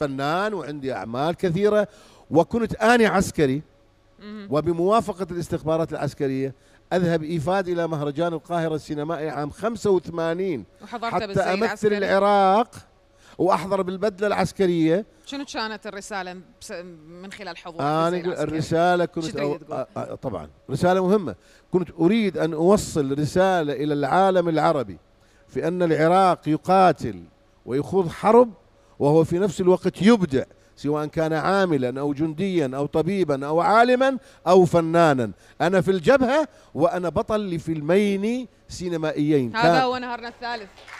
فنان وعندي أعمال كثيرة وكنت اني عسكري وبموافقة الاستخبارات العسكرية أذهب إيفاد إلى مهرجان القاهرة السينمائي عام 85 حتى أمثل العراق واحضر بالبدله العسكريه شنو كانت الرساله من خلال حضورك انا الرساله كنت أو... آه، آه، طبعا رساله مهمه كنت اريد ان اوصل رساله الى العالم العربي في ان العراق يقاتل ويخوض حرب وهو في نفس الوقت يبدع سواء كان عاملا او جنديا او طبيبا او عالما او فنانا انا في الجبهه وانا بطل لفيلمين سينمائيين هذا هو نهرنا الثالث